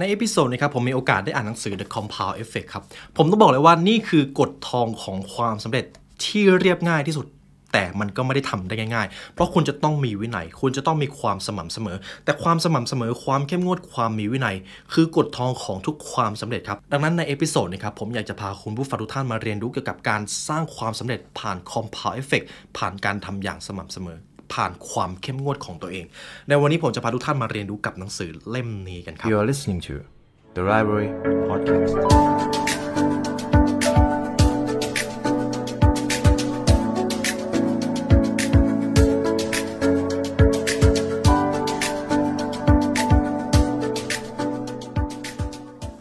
ในเอพิโซดนี้ครับผมมีโอกาสได้อ่านหนังสือ The Compound Effect ครับผมต้องบอกเลยว่านี่คือกฎทองของความสำเร็จที่เรียบง่ายที่สุด แต่มันก็ไม่ได้ทำได้ง่ายๆ เพราะคุณจะต้องมีวินัยคุณจะต้องมีความสม่ำเสมอ แต่ความสม่ำเสมอความเข้มงวดความมีวินัย คือกฎทองของทุกความสำเร็จครับดังนั้นในเอพิโซดนี้ครับผมอยากจะพาคุณผู้ฟังทุกท่านมาเรียนรู้เกี่ยวกับการสร้างความสำเร็จผ่าน compound effect ผ่านการทำอย่างสม่ำเสมอผ่านความเข้มงวดของตัวเอง ในวันนี้ผมจะพาทุกท่านมาเรียนรู้กับหนังสือเล่มนี้กันครับ You are listening to the Library Podcast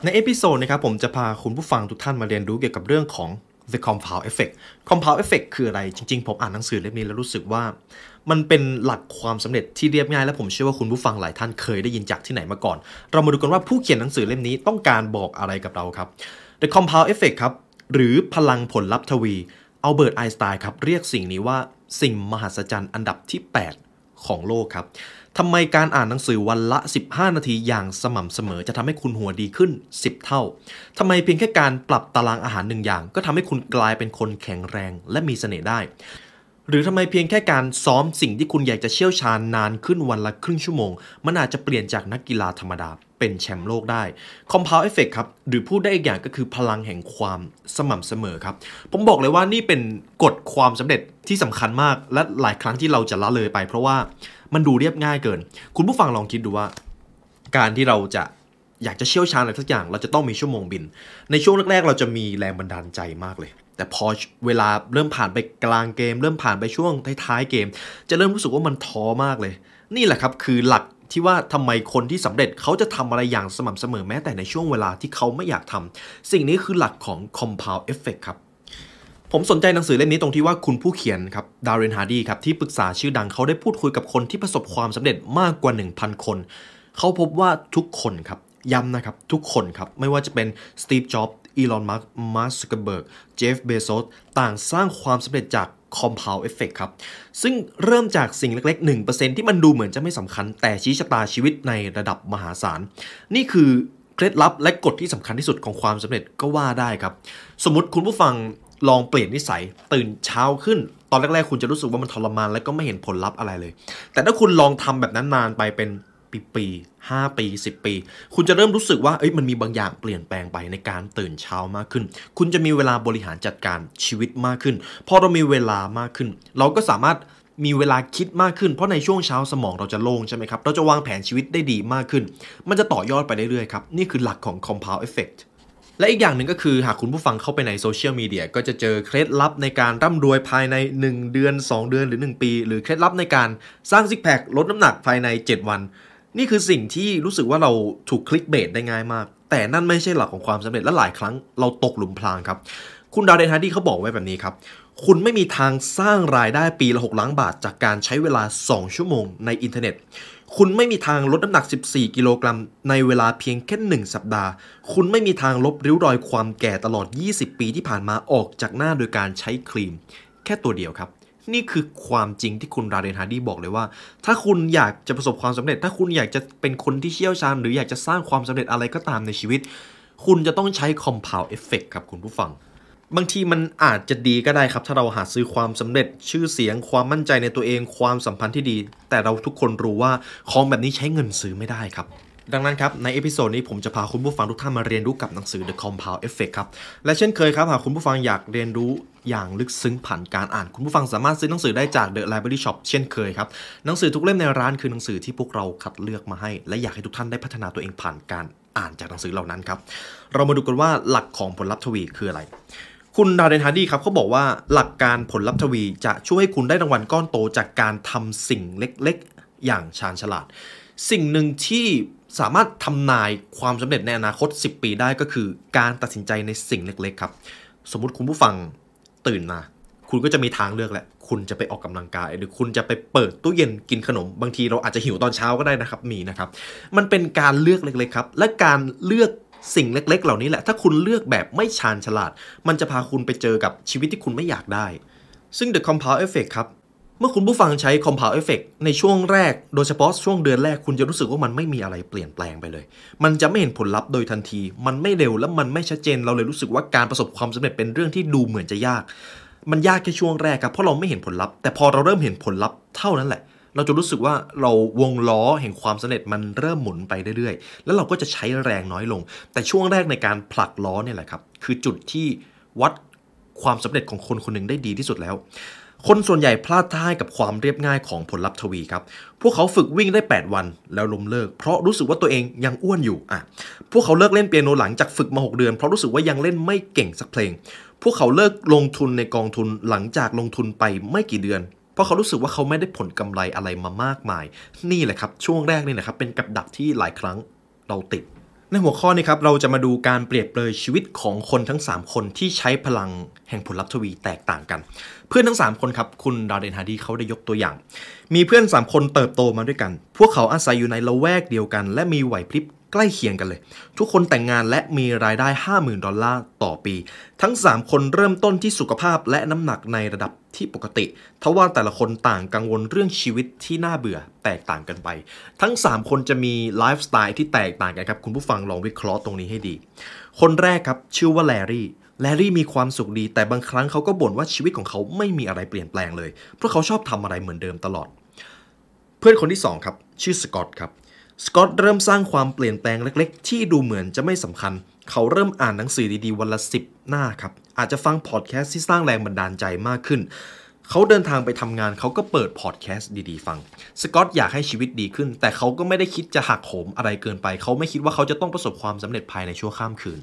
ในเอพิโซดนะครับผมจะพาคุณผู้ฟังทุกท่านมาเรียนรู้เกี่ยวกับเรื่องของ the compound effect compound effect คืออะไร จริงๆ ผมอ่านหนังสือเล่มนี้แล้วรู้สึกว่ามันเป็นหลักความสำเร็จที่เรียบง่ายและผมเชื่อว่าคุณผู้ฟังหลายท่านเคยได้ยินจากที่ไหนมาก่อน เรามาดูกันว่าผู้เขียนหนังสือเล่มนี้ต้องการบอกอะไรกับเราครับ The Compound Effect ครับ หรือพลังผลลัพธ์ทวีอัลเบิร์ตไอน์สไตน์ครับ เรียกสิ่งนี้ว่าสิ่งมหัศจรรย์อันดับที่ 8 ของโลกครับ ทำไมการอ่านหนังสือวันละ 15 นาทีอย่างสม่ำเสมอจะทำให้คุณหัวดีขึ้น 10 เท่าทำไมเพียงแค่การปรับตารางอาหารหนึ่งอย่าง ก็ทำให้คุณกลายเป็นคนแข็งแรงและมีเสน่ห์ได้หรือทำไมเพียงแค่การซ้อมสิ่งที่คุณอยากจะเชี่ยวชาญนานขึ้นวันละครึ่งชั่วโมง มันอาจจะเปลี่ยนจากนักกีฬาธรรมดาเป็นแชมป์โลกได้ compound effect ครับ หรือพูดได้อีกอย่างก็คือพลังแห่งความสม่ำเสมอครับ ผมบอกเลยว่านี่เป็นกฎความสำเร็จที่สำคัญมาก และหลายครั้งที่เราจะละเลยไปเพราะว่ามันดูเรียบง่ายเกิน คุณผู้ฟังลองคิดดูว่า การที่เราจะอยากจะเชี่ยวชาญอะไรสักอย่าง เราจะต้องมีชั่วโมงบิน ในช่วงแรกๆเราจะมีแรงบันดาลใจมากเลยแต่พอเวลาเริ่มผ่านไปกลางเกม เริ่มผ่านไปช่วงท้ายๆเกม จะเริ่มรู้สึกว่ามันท้อมากเลย นี่แหละครับ คือหลักที่ว่าทำไมคนที่สำเร็จเขาจะทำอะไรอย่างสม่ำเสมอแม้แต่ในช่วงเวลาที่เขาไม่อยากทำ สิ่งนี้คือหลักของ compound effect ครับ ผมสนใจหนังสือเล่มนี้ตรงที่ว่าคุณผู้เขียนครับดารินฮาร์ดีครับที่ปรึกษาชื่อดังเขาได้พูดคุยกับคนที่ประสบความสำเร็จมากกว่า 1,000 คน เขาพบว่าทุกคนครับย้ำนะครับทุกคนครับไม่ว่าจะเป็นสตีฟจ็อบสอีลอนมัสก์มาร์คซกเบิร์กเจฟเบโซสต่างสร้างความสำเร็จจากคอมเพลว์เอฟเฟกครับ ซึ่งเริ่มจากสิ่งเล็ก ๆ 1%ที่มันดูเหมือนจะไม่สำคัญ แต่ชี้ชะตาชีวิตในระดับมหาศาล นี่คือเคล็ดลับและกฎที่สำคัญที่สุดของความสำเร็จก็ว่าได้ครับ สมมติคุณผู้ฟังลองเปลี่ยนนิสัยตื่นเช้าขึ้น ตอนแรก ๆ คุณจะรู้สึกว่ามันทรมานและก็ไม่เห็นผลลัพธ์อะไรเลย แต่ถ้าคุณลองทำแบบนั้นนานไปเป็นปีปีห้าปีสิบปี คุณจะเริ่มรู้สึกว่าเอ้ยมันมีบางอย่างเปลี่ยนแปลงไปในการตื่นเช้ามากขึ้น คุณจะมีเวลาบริหารจัดการชีวิตมากขึ้น พอเรามีเวลามากขึ้น เราก็สามารถมีเวลาคิดมากขึ้น เพราะในช่วงเช้าสมองเราจะโล่งใช่ไหมครับ เราจะวางแผนชีวิตได้ดีมากขึ้น มันจะต่อยอดไปเรื่อยๆ ครับ นี่คือหลักของ compound effect และอีกอย่างหนึ่งก็คือหากคุณผู้ฟังเข้าไปในโซเชียลมีเดียก็จะเจอเคล็ดลับในการร่ำรวยภายใน 1 เดือน 2 เดือนหรือ 1 ปี หรือเคล็ดลับในการสร้างซิกแพคลดน้ำหนักภายใน 7 วันนี่คือสิ่งที่รู้สึกว่าเราถูกคลิกเบสได้ง่ายมาก แต่นั่นไม่ใช่หลักของความสำเร็จและหลายครั้งเราตกหลุมพรางครับ คุณดาวเดนฮาร์ดี้เขาบอกไว้แบบนี้ครับ คุณไม่มีทางสร้างรายได้ปีละ 6 ล้านบาทจากการใช้เวลา 2 ชั่วโมงในอินเทอร์เน็ต คุณไม่มีทางลดน้ำหนัก 14 กิโลกรัมในเวลาเพียงแค่ 1 สัปดาห์ คุณไม่มีทางลบริ้วรอยความแก่ตลอด 20 ปีที่ผ่านมาออกจากหน้าโดยการใช้ครีม แค่ตัวเดียวครับนี่คือความจริงที่คุณราเดนฮาร์ดีบอกเลยว่า ถ้าคุณอยากจะประสบความสำเร็จ ถ้าคุณอยากจะเป็นคนที่เชี่ยวชาญ หรืออยากจะสร้างความสำเร็จอะไรก็ตามในชีวิต คุณจะต้องใช้ compound effect ครับคุณผู้ฟัง บางทีมันอาจจะดีก็ได้ครับ ถ้าเราหาซื้อความสำเร็จ ชื่อเสียง ความมั่นใจในตัวเองความสัมพันธ์ที่ดี แต่เราทุกคนรู้ว่าของแบบนี้ใช้เงินซื้อไม่ได้ครับดังนั้นครับในเอพิโซดนี้ผมจะพาคุณผู้ฟังทุกท่านมาเรียนรู้กับหนังสือ The Compound Effect ครับและเช่นเคยครับ หากคุณผู้ฟังอยากเรียนรู้อย่างลึกซึ้งผ่านการอ่านคุณผู้ฟังสามารถซื้อหนังสือได้จาก The Library Shop เช่นเคยครับหนังสือทุกเล่มในร้านคือหนังสือที่พวกเราคัดเลือกมาให้ และอยากให้ทุกท่านได้พัฒนาตัวเองผ่านการอ่านจากหนังสือเหล่านั้นครับเรามาดูกันว่าหลักของผลลัพธ์ทวีคืออะไร คุณดาเดนฮาร์ดี้ครับเขาบอกว่าหลักการผลลัพธ์ทวีจะช่วยให้คุณได้รางวัลก้อนโตจากการทำสิ่งเล็กๆอย่างชาญฉลาด สิ่งหนึ่งที่สามารถทำนายความสำเร็จในอนาคต 10 ปีได้ก็คือการตัดสินใจในสิ่งเล็กๆครับสมมติคุณผู้ฟังื่นมา คุณก็จะมีทางเลือกแหละ คุณจะไปออกกำลังกาย หรือคุณจะไปเปิดตู้เย็นกินขนม บางทีเราอาจจะหิวตอนเช้าก็ได้นะครับ มีนะครับ มันเป็นการเลือกเล็กๆครับ และการเลือกสิ่งเล็กๆเหล่านี้แหละ ถ้าคุณเลือกแบบไม่ชาญฉลาด มันจะพาคุณไปเจอกับชีวิตที่คุณไม่อยากได้ ซึ่ง The Compound Effect ครับเมื่อคุณผู้ฟังใช้ compound effect ในช่วงแรกโดยเฉพาะช่วงเดือนแรกคุณจะรู้สึกว่ามันไม่มีอะไรเปลี่ยนแปลงไปเลย มันจะไม่เห็นผลลัพธ์โดยทันที มันไม่เร็วและมันไม่ชัดเจนเราเลยรู้สึกว่าการประสบความสำเร็จเป็นเรื่องที่ดูเหมือนจะยาก มันยากแค่ช่วงแรกครับเพราะเราไม่เห็นผลลัพธ์แต่พอเราเริ่มเห็นผลลัพธ์เท่านั้นแหละ เราจะรู้สึกว่าเราวงล้อแห่งความสำเร็จมันเริ่มหมุนไปเรื่อยๆ แล้วเราก็จะใช้แรงน้อยลง แต่ช่วงแรกในการผลักล้อเนี่ยแหละครับ คือจุดที่วัดความสำเร็จของคนคนหนึ่งได้ดีที่สุดแล้วคนส่วนใหญ่พลาดท่ากับความเรียบง่ายของผลลัพธ์ทวีครับ พวกเขาฝึกวิ่งได้ 8 วันแล้วล้มเลิกเพราะรู้สึกว่าตัวเองยังอ้วนอยู่อ่ะพวกเขาเลิกเล่นเปียโนหลังจากฝึกมา 6 เดือนเพราะรู้สึกว่ายังเล่นไม่เก่งสักเพลง พวกเขาเลิกลงทุนในกองทุนหลังจากลงทุนไปไม่กี่เดือน เพราะเขารู้สึกว่าเขาไม่ได้ผลกำไรอะไรมามากมาย นี่แหละครับช่วงแรกนี่แหละครับเป็นกับดักที่หลายครั้งเราติดในหัวข้อนี้ครับเราจะมาดูการเปรียบเปรยชีวิตของคนทั้ง 3 คนที่ใช้พลังแห่งผลลัพธ์ทวีแตกต่างกัน เพื่อนทั้ง 3 คนครับ คุณดาวเดนฮาร์ดีเขาได้ยกตัวอย่าง มีเพื่อน 3 คนเติบโตมาด้วยกัน พวกเขาอาศัยอยู่ในละแวกเดียวกัน และมีไหวพริบใกล้เคียงกันเลย ทุกคนแต่งงานและมีรายได้50,000ดอลลาร์ต่อปี ทั้ง 3 คนเริ่มต้นที่สุขภาพและน้ำหนักในระดับที่ปกติทว่าแต่ละคนต่างกังวลเรื่องชีวิตที่น่าเบื่อแตกต่างกันไป ทั้ง 3 คนจะมีไลฟ์สไตล์ที่แตกต่างกันครับ คุณผู้ฟังลองวิเคราะห์ตรงนี้ให้ดี คนแรกครับชื่อว่าแลรี่แลรี่มีความสุขดี แต่บางครั้งเขาก็บ่นว่าชีวิตของเขาไม่มีอะไรเปลี่ยนแปลงเลย เพราะเขาชอบทำอะไรเหมือนเดิมตลอด เพื่อนคนที่2ครับชื่อสกอตครับสกอตเริ่มสร้างความเปลี่ยนแปลงเล็กๆ ที่ดูเหมือนจะไม่สำคัญ เขาเริ่มอ่านหนังสือดีๆ วันละ 10 หน้าครับ อาจจะฟังพอดแคสต์ที่สร้างแรงบันดาลใจมากขึ้น เขาเดินทางไปทำงานเขาก็เปิดพอดแคสต์ดีๆ ฟัง สกอตอยากให้ชีวิตดีขึ้น แต่เขาก็ไม่ได้คิดจะหักโหมอะไรเกินไป เขาไม่คิดว่าเขาจะต้องประสบความสำเร็จภายในชั่วข้ามคืน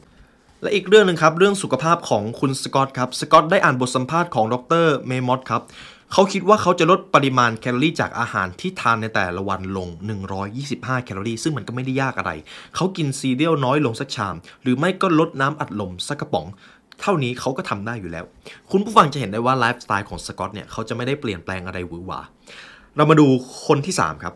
และอีกเรื่องหนึ่งครับเรื่องสุขภาพของคุณสกอตครับ สกอตได้อ่านบทสัมภาษณ์ของดรเมมอตครับเขาคิดว่าเขาจะลดปริมาณแคลอรี่จากอาหารที่ทานในแต่ละวันลง 125 แคลอรี่ ซึ่งมันก็ไม่ได้ยากอะไร เขากินซีเรียลน้อยลงสักชาม หรือไม่ก็ลดน้ำอัดลมสักกระป๋อง เท่านี้เขาก็ทำได้อยู่แล้ว คุณผู้ฟังจะเห็นได้ว่าไลฟ์สไตล์ของสกอตเนี่ยเขาจะไม่ได้เปลี่ยนแปลงอะไรหวือหวาเรามาดูคนที่ 3 ครับ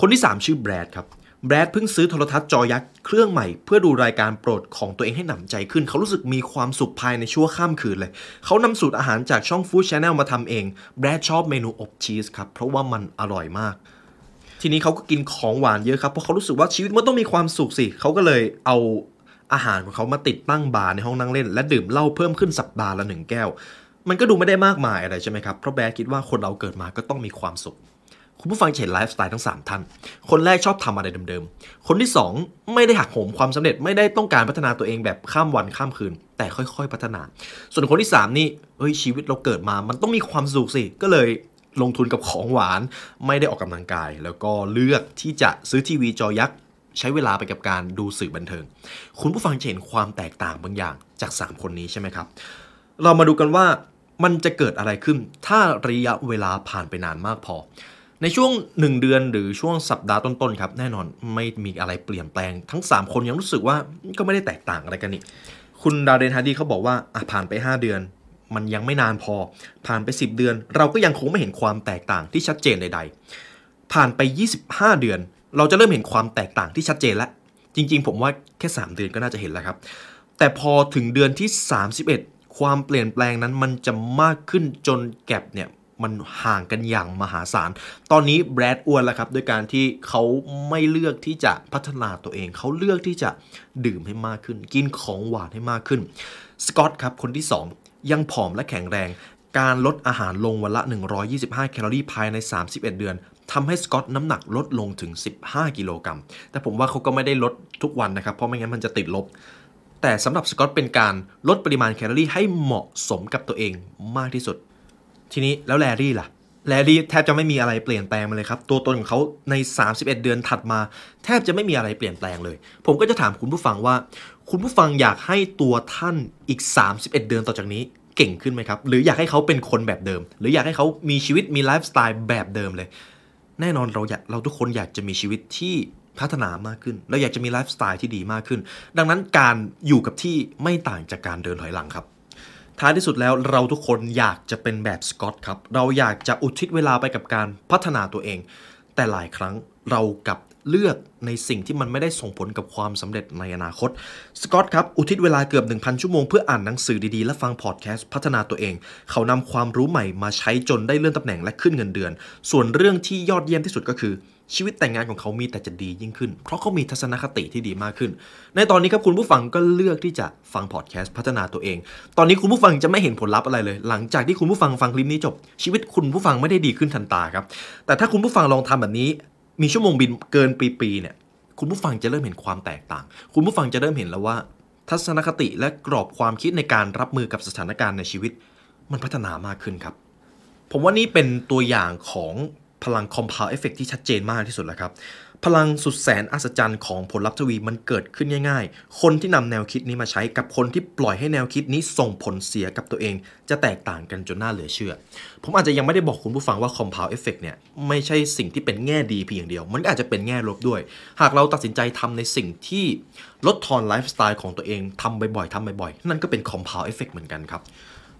คนที่ 3 ชื่อแบรดครับแบรดเพิ่งซื้อโทรทัศน์จอยักษ์เครื่องใหม่เพื่อดูรายการโปรดของตัวเองให้หนำใจขึ้น เขารู้สึกมีความสุขภายในชั่วข้ามคืนเลย เขานำสูตรอาหารจากช่องฟู้ดชาแนลมาทำเอง แบรดชอบเมนูอบชีสครับ เพราะว่ามันอร่อยมาก ทีนี้เขาก็กินของหวานเยอะครับ เพราะเขารู้สึกว่าชีวิตมันต้องมีความสุขสิ เขาก็เลยเอาอาหารของเขามาติดตั้งบาร์ในห้องนั่งเล่นและดื่มเหล้าเพิ่มขึ้นสัปดาห์ละหนึ่งแก้ว มันก็ดูไม่ได้มากมายอะไรใช่ไหมครับ เพราะแบรดคิดว่าคนเราเกิดมาก็ต้องมีความสุขคุณผู้ฟังเห็นไลฟ์สไตล์ทั้ง 3 ท่าน คนแรกชอบทำอะไรเดิมๆ คนที่ 2 ไม่ได้หักโหมความสำเร็จไม่ได้ต้องการพัฒนาตัวเองแบบข้ามวันข้ามคืน แต่ค่อยๆ พัฒนา ส่วนคนที่ 3 นี่เอ้ยชีวิตเราเกิดมา มันต้องมีความสุขสิก็เลยลงทุนกับของหวาน ไม่ได้ออกกำลังกาย แล้วก็เลือกที่จะซื้อทีวีจอยักษ์ใช้เวลาไปกับการดูสื่อบันเทิง คุณผู้ฟังจะเห็นความแตกต่างบางอย่างจาก 3 คนนี้ใช่ไหมครับเรามาดูกันว่ามันจะเกิดอะไรขึ้น ถ้าระยะเวลาผ่านไปนานมากพอในช่วง 1 เดือนหรือช่วงสัปดาห์ต้น ๆ ครับ แน่นอนไม่มีอะไรเปลี่ยนแปลงทั้ง 3 คนยังรู้สึกว่าก็ไม่ได้แตกต่างอะไรกันนี่คุณดาเดนฮาร์ดีเขาบอกว่าผ่านไป 5 เดือน มันยังไม่นานพอผ่านไป 10 เดือน เราก็ยังคงไม่เห็นความแตกต่างที่ชัดเจนใด ๆ ผ่านไป 25 เดือน เราจะเริ่มเห็นความแตกต่างที่ชัดเจนแล้วจริงๆ ผมว่าแค่ 3 เดือนก็น่าจะเห็นแล้วครับ แต่พอถึงเดือนที่ 31 ความเปลี่ยนแปลงนั้นมันจะมากขึ้นจนแกลบเนี่ยมันห่างกันอย่างมหาศาล ตอนนี้แบรดอ้วนแล้วครับด้วยการที่เขาไม่เลือกที่จะพัฒนาตัวเอง เขาเลือกที่จะดื่มให้มากขึ้น กินของหวานให้มากขึ้น สกอตครับ คนที่2 ยังผอมและแข็งแรง การลดอาหารลงวันละ 125 แคลอรี่ภายใน 31 เดือนทำให้สกอตน้ำหนักลดลงถึง 15 กิโลกรัม แต่ผมว่าเขาก็ไม่ได้ลดทุกวันนะครับ เพราะไม่งั้นมันจะติดลบ แต่สำหรับสกอตเป็นการลดปริมาณแคลอรี่ให้เหมาะสมกับตัวเองมากที่สุดทีนี้แล้วแลรี่ล่ะแลรี่แทบจะไม่มีอะไรเปลี่ยนแปลงมาเลยครับตัวตนของเขาใน 31 เดือนถัดมา แทบจะไม่มีอะไรเปลี่ยนแปลงเลย ผมก็จะถามคุณผู้ฟังว่า คุณผู้ฟังอยากให้ตัวท่านอีก 31 เดือนต่อจากนี้เก่งขึ้นไหมครับ หรืออยากให้เขาเป็นคนแบบเดิม หรืออยากให้เขามีชีวิตมีไลฟ์สไตล์แบบเดิมเลยแน่นอนเราอยากเราทุกคนอยากจะมีชีวิตที่พัฒนามากขึ้น เราอยากจะมีไลฟ์สไตล์ที่ดีมากขึ้นดังนั้นการอยู่กับที่ไม่ต่างจากการเดินถอยหลังครับท้ายที่สุดแล้วเราทุกคนอยากจะเป็นแบบสกอตครับ เราอยากจะอุทิศเวลาไปกับการพัฒนาตัวเอง แต่หลายครั้งเรากับเลือกในสิ่งที่มันไม่ได้ส่งผลกับความสำเร็จในอนาคตสกอตครับ อุทิศเวลาเกือบ 1,000 ชั่วโมงเพื่ออ่านหนังสือดีๆ และฟังพอดแคสต์พัฒนาตัวเอง เขานำความรู้ใหม่มาใช้จนได้เลื่อนตำแหน่งและขึ้นเงินเดือน ส่วนเรื่องที่ยอดเยี่ยมที่สุดก็คือชีวิตแต่งงานของเขามีแต่จะดียิ่งขึ้น เพราะเขามีทัศนคติที่ดีมากขึ้น ในตอนนี้ครับคุณผู้ฟังก็เลือกที่จะฟังพอดแคสต์พัฒนาตัวเอง ตอนนี้คุณผู้ฟังจะไม่เห็นผลลัพธ์อะไรเลย หลังจากที่คุณผู้ฟังฟังคลิปนี้จบ ชีวิตคุณผู้ฟังไม่ได้ดีขึ้นทันตาครับ แต่ถ้าคุณผู้ฟังลองทำแบบนี้ มีชั่วโมงบินเกินปีๆเนี่ย คุณผู้ฟังจะเริ่มเห็นความแตกต่าง คุณผู้ฟังจะเริ่มเห็นแล้วว่า ทัศนคติและกรอบความคิดในการรับมือกับสถานการณ์ในชีวิตมันพัฒนามากขึ้นครับ ผมว่านี่เป็นตัวอย่างของพลังคอมเพลตเอฟเฟกที่ชัดเจนมากที่สุดแล้วครับ พลังสุดแสนอัศจรรย์ของผลลัพธ์ทวีมันเกิดขึ้นง่ายๆ คนที่นำแนวคิดนี้มาใช้กับคนที่ปล่อยให้แนวคิดนี้ส่งผลเสียกับตัวเองจะแตกต่างกันจนน่าเหลือเชื่อ ผมอาจจะยังไม่ได้บอกคุณผู้ฟังว่าคอมเพลตเอฟเฟกเนี่ยไม่ใช่สิ่งที่เป็นแง่ดีเพียงอย่างเดียว มันอาจจะเป็นแง่ลบด้วย หากเราตัดสินใจทำในสิ่งที่ลดทอนไลฟ์สไตล์ของตัวเองทำบ่อยๆทำบ่อยๆนั่นก็เป็นคอมเพลตเอฟเฟกเหมือนกันครับ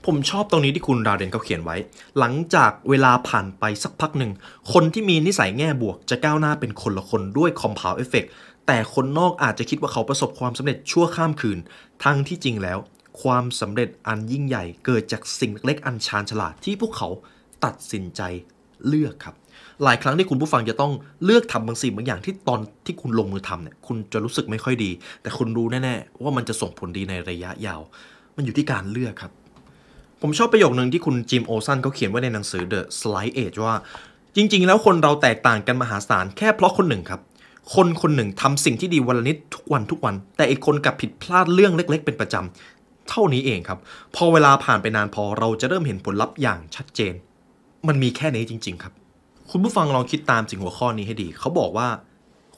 ผมชอบตรงนี้ที่คุณราเดนเขาเขียนไว้ หลังจากเวลาผ่านไปสักพักหนึ่ง คนที่มีนิสัยแง่บวกจะก้าวหน้าเป็นคนละคนด้วยคอมเพลเอฟเฟกต์แต่คนนอกอาจจะคิดว่าเขาประสบความสำเร็จชั่วข้ามคืน ทั้งที่จริงแล้ว ความสำเร็จอันยิ่งใหญ่ เกิดจากสิ่งเล็กอันชาญฉลาดที่พวกเขาตัดสินใจเลือกครับ หลายครั้งที่คุณผู้ฟังจะต้องเลือกทำบางสิ่งบางอย่างที่ตอนที่คุณลงมือทำเนี่ย คุณจะรู้สึกไม่ค่อยดี แต่คุณรู้แน่ ๆ ว่ามันจะส่งผลดีในระยะยาว มันอยู่ที่การเลือกครับผมชอบประโยคหนึ่งที่คุณจิมโอซันเขาเขียนไว้ในหนังสือ The Slight Edge ว่า จริงๆแล้วคนเราแตกต่างกันมหาศาลแค่เพราะคนหนึ่งครับ คนคนหนึ่งทำสิ่งที่ดีวันละนิดทุกวันทุกวัน แต่อีกคนกลับผิดพลาดเรื่องเล็กๆเป็นประจำเท่านี้เองครับ พอเวลาผ่านไปนานพอเราจะเริ่มเห็นผลลัพธ์อย่างชัดเจน มันมีแค่นี้จริง ๆครับ คุณผู้ฟังลองคิดตามสิ่งหัวข้อนี้ให้ดีเขาบอกว่า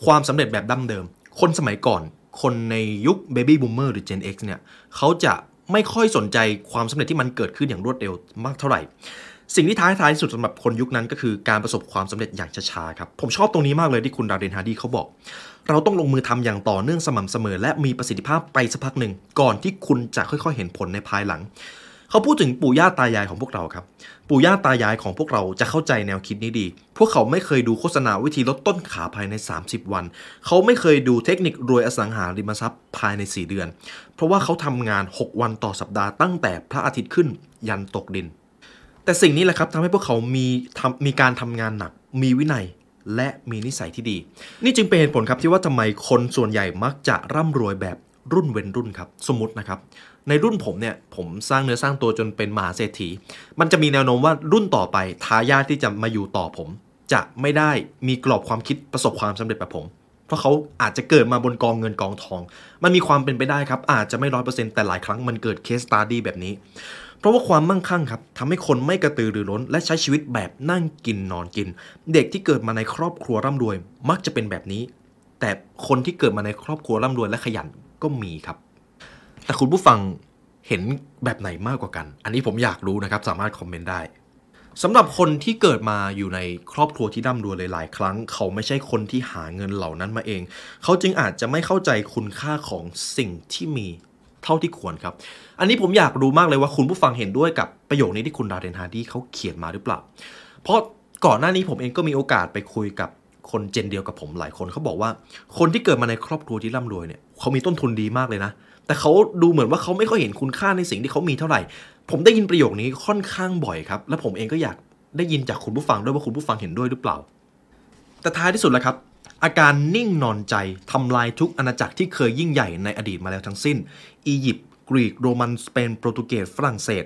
ความสำเร็จแบบดั้งเดิม คนสมัยก่อน คนในยุคเบบี้บูมเมอร์หรือ็กซ X เนี่ยเขาจะไม่ค่อยสนใจความสำเร็จที่มันเกิดขึ้นอย่างรวดเร็วมากเท่าไหร่ สิ่งที่ท้าทายที่สุดสำหรับคนยุคนั้นก็คือการประสบความสำเร็จอย่างช้าๆครับ ผมชอบตรงนี้มากเลยที่คุณดาเดนฮาร์ดีเขาบอก เราต้องลงมือทำอย่างต่อเนื่องสม่ำเสมอและมีประสิทธิภาพไปสักพักหนึ่ง ก่อนที่คุณจะค่อยๆเห็นผลในภายหลัง เขาพูดถึงปู่ย่าตายายของพวกเราครับปู่ย่าตายายของพวกเราจะเข้าใจแนวคิดนี้ดี พวกเขาไม่เคยดูโฆษณาวิธีลดต้นขาภายใน 30 วัน เขาไม่เคยดูเทคนิครวยอสังหาริมทรัพย์ภายใน 4 เดือน เพราะว่าเขาทำงาน 6 วันต่อสัปดาห์ตั้งแต่พระอาทิตย์ขึ้นยันตกดิน แต่สิ่งนี้แหละครับทำให้พวกเขา มีมีการทำงานหนัก มีวินัย และมีนิสัยที่ดี นี่จึงเป็นเหตุผลครับที่ว่าทำไมคนส่วนใหญ่มักจะร่ำรวยแบบรุ่นเว้นรุ่นครับสมมตินะครับ ในรุ่นผมเนี่ยผมสร้างเนื้อสร้างตัวจนเป็นมหาเศรษฐี มันจะมีแนวโน้มว่ารุ่นต่อไปทายาทที่จะมาอยู่ต่อผม จะไม่ได้มีกรอบความคิดประสบความสำเร็จแบบผม เพราะเขาอาจจะเกิดมาบนกองเงินกองทอง มันมีความเป็นไปได้ครับอาจจะไม่ร้อยเปอร์เซ็นต์แต่หลายครั้งมันเกิดเคสตาดี้แบบนี้ เพราะว่าความมั่งคั่งครับทำให้คนไม่กระตือรือร้น และใช้ชีวิตแบบนั่งกินนอนกิน เด็กที่เกิดมาในครอบครัวร่ำรวย มักจะเป็นแบบนี้ แต่คนที่เกิดมาในครอบครัวร่ำรวยและขยันก็มีครับ แต่คุณผู้ฟังเห็นแบบไหนมากกว่ากัน อันนี้ผมอยากรู้นะครับสามารถคอมเมนต์ได้สำหรับคนที่เกิดมาอยู่ในครอบครัวที่ร่ำรวยหลายๆครั้งเขาไม่ใช่คนที่หาเงินเหล่านั้นมาเอง เขาจึงอาจจะไม่เข้าใจคุณค่าของสิ่งที่มีเท่าที่ควรครับ อันนี้ผมอยากรู้มากเลยว่า คุณผู้ฟังเห็นด้วยกับประโยคนี้ที่คุณดาเรนฮาร์ดี้เขาเขียนมาหรือเปล่า เพราะก่อนหน้านี้ผมเองก็มีโอกาสไปคุยกับคนเจนเดียวกับผมหลายคนเขาบอกว่า คนที่เกิดมาในครอบครัวที่ร่ำรวยเนี่ยเขามีต้นทุนดีมากเลยนะ แต่เขาดูเหมือนว่าเขาไม่ค่อยเห็นคุณค่าในสิ่งที่เขามีเท่าไหร่ ผมได้ยินประโยคนี้ค่อนข้างบ่อยครับและผมเองก็อยากได้ยินจากคุณผู้ฟังด้วยว่าคุณผู้ฟังเห็นด้วยหรือเปล่าแต่ท้ายที่สุดแล้วครับ อาการนิ่งนอนใจทำลายทุกอาณาจักรที่เคยยิ่งใหญ่ในอดีตมาแล้วทั้งสิ้นอียิปต์กรีกโรมันสเปนโปรตุเกสฝรั่งเศส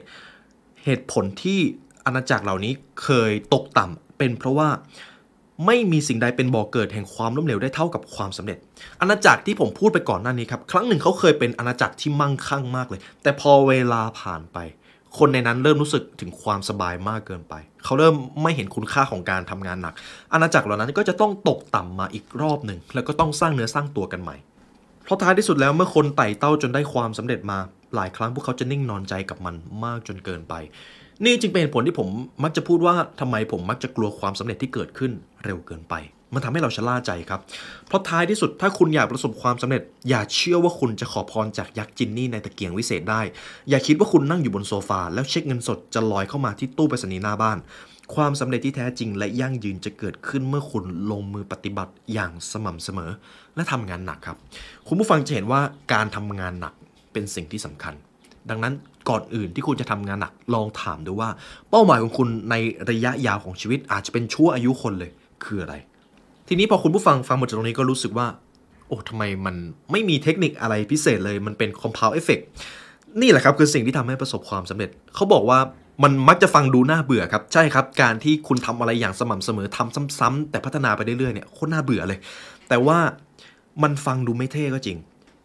เหตุผลที่อาณาจักรเหล่านี้เคยตกต่ำเป็นเพราะว่าไม่มีสิ่งใดเป็นบ่อกเกิดแห่งความล้มเหลวได้เท่ากับความสำเร็จ อาณาจักรที่ผมพูดไปก่อนหน้านี้ครับครั้งหนึ่งเขาเคยเป็นอาณาจักรที่มั่งคั่งมากเลย แต่พอเวลาผ่านไป คนในนั้นเริ่มรู้สึกถึงความสบายมากเกินไปเขาเริ่มไม่เห็นคุณค่าของการทำงานหนัก อาณาจักรเหล่านั้นก็จะต้องตกต่ำมาอีกรอบหนึ่งแล้วก็ต้องสร้างเนื้อสร้างตัวกันใหม่เพราะท้ายที่สุดแล้วเมื่อคนไต่เต้าจนได้ความสำเร็จมาหลายครั้งพวกเขาจะนิ่งนอนใจกับมันมากจนเกินไปนี่จึงเป็นผลที่ผมมักจะพูดว่าทำไมผมมักจะกลัวความสำเร็จที่เกิดขึ้นเร็วเกินไป มันทำให้เราชะล่าใจครับเพราะท้ายที่สุดถ้าคุณอยากประสบความสำเร็จ อย่าเชื่อว่าคุณจะขอพรจากยักษ์จินนี่ในตะเกียงวิเศษได้ อย่าคิดว่าคุณนั่งอยู่บนโซฟาแล้วเช็คเงินสดจะลอยเข้ามาที่ตู้ไปรษณีย์หน้าบ้าน ความสำเร็จที่แท้จริงและยั่งยืนจะเกิดขึ้นเมื่อคุณลงมือปฏิบัติอย่างสม่ำเสมอ และทำงานหนักครับคุณผู้ฟังจะเห็นว่าการทำงานหนักเป็นสิ่งที่สำคัญดังนั้นก่อนอื่นที่คุณจะทำงานหนักลองถามดูว่าเป้าหมายของคุณในระยะยาวของชีวิตอาจจะเป็นชั่วอายุคนเลยคืออะไร ทีนี้พอคุณผู้ฟังฟังหมดจากตรงนี้ก็รู้สึกว่า โอ้ทำไมมันไม่มีเทคนิคอะไรพิเศษเลยมันเป็น compound effect นี่แหละครับคือสิ่งที่ทำให้ประสบความสำเร็จ เขาบอกว่ามันมักจะฟังดูน่าเบื่อครับใช่ครับ การที่คุณทำอะไรอย่างสม่ำเสมอทำซ้ำๆแต่พัฒนาไปเรื่อยๆเนี่ยโคตรน่าเบื่อเลยแต่ว่ามันฟังดูไม่เท่ก็จริง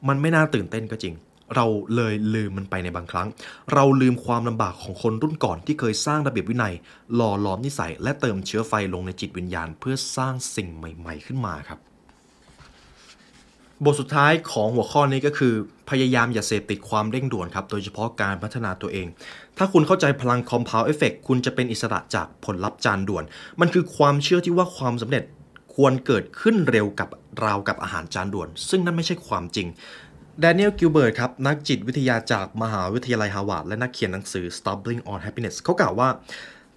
มันไม่น่าตื่นเต้นก็จริงเราเลยลืมมันไปในบางครั้ง เราลืมความลำบากของคนรุ่นก่อนที่เคยสร้างระเบียบวินัย หล่อหลอมนิสัยและเติมเชื้อไฟลงในจิตวิญญาณเพื่อสร้างสิ่งใหม่ๆขึ้นมาครับ บทสุดท้ายของหัวข้อนี้ก็คือ พยายามอย่าเสพติดความเร่งด่วนครับ โดยเฉพาะการพัฒนาตัวเอง ถ้าคุณเข้าใจพลังคอมเพล n d e f ฟ e c t คุณจะเป็นอิสระจากผลลัพธ์จานด่วน มันคือความเชื่อที่ว่าความสำเร็จควรเกิดขึ้นเร็วกับราวกับอาหารจานด่วน ซึ่งนั่นไม่ใช่ความจริงแดเนียลกิลเบิร์ตครับ นักจิตวิทยาจากมหาวิทยาลัยฮาวาด และนักเขียนหนังสือ Stumbling on Happiness เขากล่าวว่า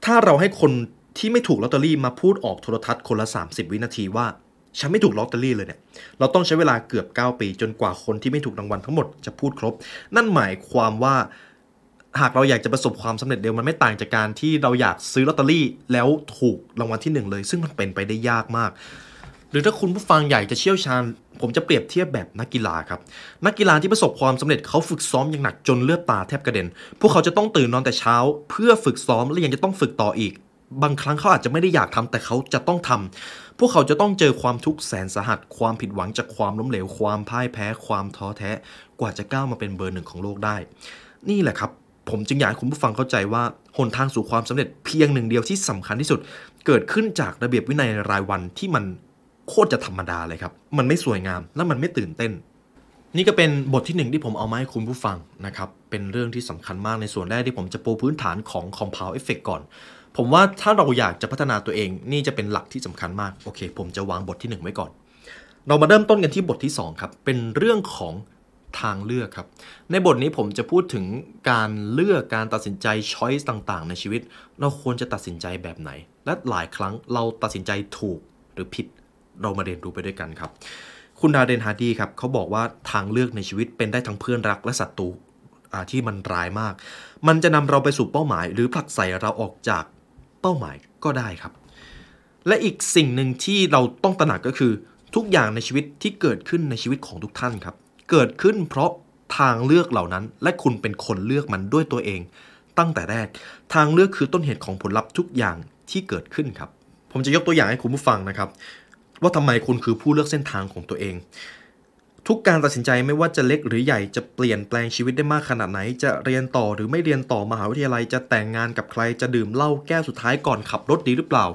ถ้าเราให้คนที่ไม่ถูกลอตเตอรี่มาพูดออกโทรทัศน์คนละ 30 วินาทีว่า ฉันไม่ถูกลอตเตอรี่เลยเนี่ย เราต้องใช้เวลาเกือบ 9 ปีจนกว่าคนที่ไม่ถูกรางวัลทั้งหมดจะพูดครบ นั่นหมายความว่า หากเราอยากจะประสบความสำเร็จเดียวมันไม่ต่างจากการที่เราอยากซื้อลอตเตอรี่ แล้วถูกรางวัลที่ 1 เลย ซึ่งมันเป็นไปได้ยากมากหรือถ้าคุณผู้ฟังใหญ่จะเชี่ยวชาญ ผมจะเปรียบเทียบแบบนักกีฬาครับ นักกีฬาที่ประสบความสำเร็จเขาฝึกซ้อมอย่างหนักจนเลือดตาแทบกระเด็นพวกเขาจะต้องตื่นนอนแต่เช้า เพื่อฝึกซ้อมและยังจะต้องฝึกต่ออีก บางครั้งเขาอาจจะไม่ได้อยากทำแต่เขาจะต้องทำ พวกเขาจะต้องเจอความทุกข์แสนสาหัส ความผิดหวังจากความล้มเหลวความพ่ายแพ้ความท้อแท้กว่าจะก้าวมาเป็นเบอร์หนึ่งของโลกได้ นี่แหละครับ ผมจึงอยากให้คุณผู้ฟังเข้าใจว่าหนทางสู่ความสำเร็จเพียงหนึ่งเดียวที่สำคัญที่สุด เกิดขึ้นจากระเบียบวินัยรายวันที่มันโคตรจะธรรมดาเลยครับ มันไม่สวยงามและมันไม่ตื่นเต้น นี่ก็เป็นบทที่หนึ่งที่ผมเอามาให้คุณผู้ฟังนะครับ เป็นเรื่องที่สำคัญมากในส่วนแรกที่ผมจะปูพื้นฐานของ compound effect ก่อน ผมว่าถ้าเราอยากจะพัฒนาตัวเองนี่จะเป็นหลักที่สำคัญมาก โอเค ผมจะวางบทที่ 1 ไว้ก่อน เรามาเริ่มต้นกันที่บทที่2ครับ เป็นเรื่องของทางเลือกครับ ในบทนี้ผมจะพูดถึงการเลือกการตัดสินใจช้อยส์ต่าง ๆ ในชีวิต เราควรจะตัดสินใจแบบไหน และหลายครั้งเราตัดสินใจถูกหรือผิดเรามาเรียนรู้ไปด้วยกันครับ คุณดาเดนฮาร์ดีครับเขาบอกว่าทางเลือกในชีวิตเป็นได้ทั้งเพื่อนรัก และศัตรูที่มันร้ายมาก มันจะนำเราไปสู่เป้าหมาย หรือผลักใส่เราออกจากเป้าหมายก็ได้ครับ และอีกสิ่งหนึ่งที่เราต้องตระหนักก็คือ ทุกอย่างในชีวิตที่เกิดขึ้นในชีวิตของทุกท่านครับ เกิดขึ้นเพราะทางเลือกเหล่านั้นและคุณเป็นคนเลือกมันด้วยตัวเอง ตั้งแต่แรก ทางเลือกคือต้นเหตุของผลลัพธ์ทุกอย่างที่เกิดขึ้นครับ ผมจะยกตัวอย่างให้คุณผู้ฟังนะครับว่าทำไมคุณคือผู้เลือกเส้นทางของตัวเอง ทุกการตัดสินใจไม่ว่าจะเล็กหรือใหญ่จะเปลี่ยนแปลงชีวิตได้มากขนาดไหน จะเรียนต่อหรือไม่เรียนต่อมหาวิทยาลัยจะแต่งงานกับใครจะดื่มเหล้าแก้วสุดท้ายก่อนขับรถดีหรือเปล่า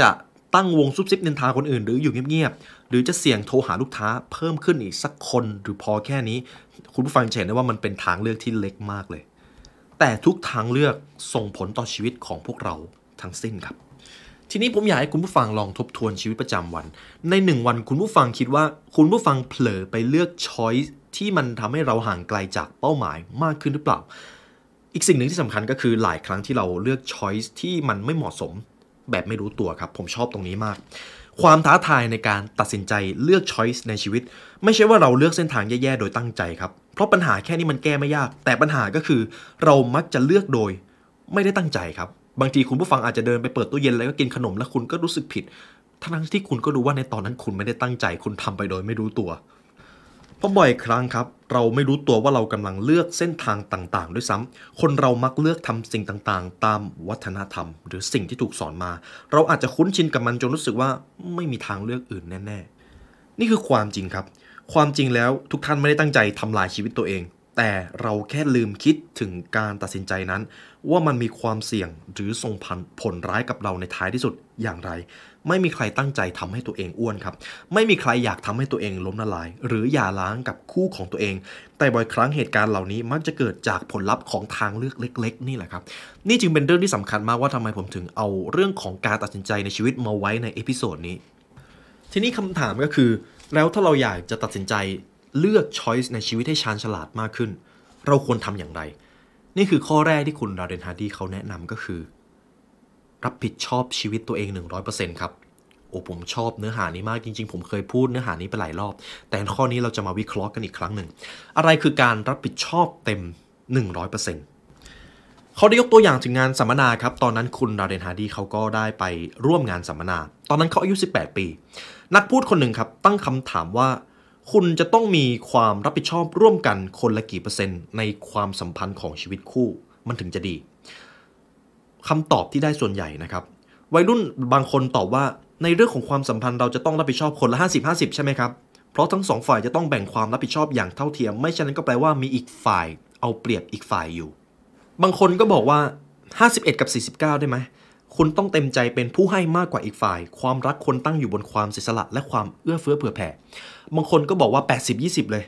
จะตั้งวงซุบซิบนินทาคนอื่น หรืออยู่เงียบๆหรือจะเสี่ยงโทรหาลูกค้าเพิ่มขึ้นอีกสักคนหรือพอแค่นี้ คุณผู้ฟังจะเห็นได้ว่ามันเป็นทางเลือกที่เล็กมากเลย แต่ทุกทางเลือกส่งผลต่อชีวิตของพวกเราทั้งสิ้นครับทีนี้ผมอยากให้คุณผู้ฟังลองทบทวนชีวิตประจำวัน ในหนึ่งวันคุณผู้ฟังคิดว่าคุณผู้ฟังเผลอไปเลือก ช้อยที่มันทำให้เราห่างไกลจากเป้าหมายมากขึ้นหรือเปล่า อีกสิ่งหนึ่งที่สำคัญก็คือหลายครั้งที่เราเลือกช้อยที่มันไม่เหมาะสมแบบไม่รู้ตัวครับ ผมชอบตรงนี้มาก ความท้าทายในการตัดสินใจเลือกช้อยส์ในชีวิต ไม่ใช่ว่าเราเลือกเส้นทางแย่ๆโดยตั้งใจครับ เพราะปัญหาแค่นี้มันแก้ไม่ยาก แต่ปัญหาก็คือเรามักจะเลือกโดยไม่ได้ตั้งใจครับบางทีคุณผู้ฟังอาจจะเดินไปเปิดตู้เย็นแล้วก็กินขนม แล้วคุณก็รู้สึกผิดทั้งที่คุณก็รู้ว่าในตอนนั้นคุณไม่ได้ตั้งใจคุณทำไปโดยไม่รู้ตัว เพราะบ่อยครั้งครับเราไม่รู้ตัวว่าเรากำลังเลือกเส้นทางต่างๆด้วยซ้ำ คนเรามักเลือกทำสิ่งต่างๆ ตามวัฒนธรรม หรือสิ่งที่ถูกสอนมา เราอาจจะคุ้นชินกับมันจนรู้สึกว่าไม่มีทางเลือกอื่นแน่ๆนี่คือความจริงครับ ความจริงแล้วทุกท่านไม่ได้ตั้งใจทำลายชีวิตตัวเองแต่เราแค่ลืมคิดถึงการตัดสินใจนั้น ว่ามันมีความเสี่ยงหรือส่งผลผลร้ายกับเราในท้ายที่สุดอย่างไร ไม่มีใครตั้งใจทำให้ตัวเองอ้วนครับ ไม่มีใครอยากทำให้ตัวเองล้มละลาย หรืออย่าล้างกับคู่ของตัวเอง แต่บ่อยครั้งเหตุการณ์เหล่านี้มักจะเกิดจากผลลัพธ์ของทางเลือกเล็ก ๆ นี่แหละครับนี่จึงเป็นเรื่องที่สำคัญมากว่าทำไมผมถึงเอาเรื่องของการตัดสินใจในชีวิตมาไว้ในเอพิโซดนี้ ทีนี้คำถามก็คือ แล้วถ้าเราอยากจะตัดสินใจเลือกช้อยส์ในชีวิตให้ชาญฉลาดมากขึ้น เราควรทำอย่างไร นี่คือข้อแรกที่คุณ ราเดนฮาร์ดี้เขาแนะนำก็คือ รับผิดชอบชีวิตตัวเอง 100%ครับโอ้ผมชอบเนื้อหานี้มากจริงๆ ผมเคยพูดเนื้อหานี้ไปหลายรอบ แต่ข้อนี้เราจะมาวิเคราะห์กันอีกครั้งหนึ่ง อะไรคือการรับผิดชอบเต็ม 100%เขาได้ยกตัวอย่างถึงงานสัมมนาครับตอนนั้นคุณราเดนฮาร์ดีเขาก็ได้ไปร่วมงานสัมมนา ตอนนั้นเขาอายุ18 ปี นักพูดคนหนึ่งครับตั้งคำถามว่าคุณจะต้องมีความรับผิดชอบร่วมกันคนละกี่เปอร์เซ็นต์ในความสัมพันธ์ของชีวิตคู่ มันถึงจะดีคำตอบที่ได้ส่วนใหญ่นะครับ วัยรุ่นบางคนตอบว่า ในเรื่องของความสัมพันธ์เราจะต้องรับผิดชอบคนละ50-50ใช่ไหมครับเพราะทั้งสองฝ่ายจะต้องแบ่งความรับผิดชอบอย่างเท่าเทียมไม่ฉะนั้นก็แปลว่ามีอีกฝ่ายเอาเปรียบอีกฝ่ายอยู่ บางคนก็บอกว่า 51 กับ 49 ได้ไหมคุณต้องเต็มใจเป็นผู้ให้มากกว่าอีกฝ่าย ความรักคนตั้งอยู่บนความเสียสละและความเอื้อเฟื้อเผื่อแผ่บางคนก็บอกว่า 80-20 เลย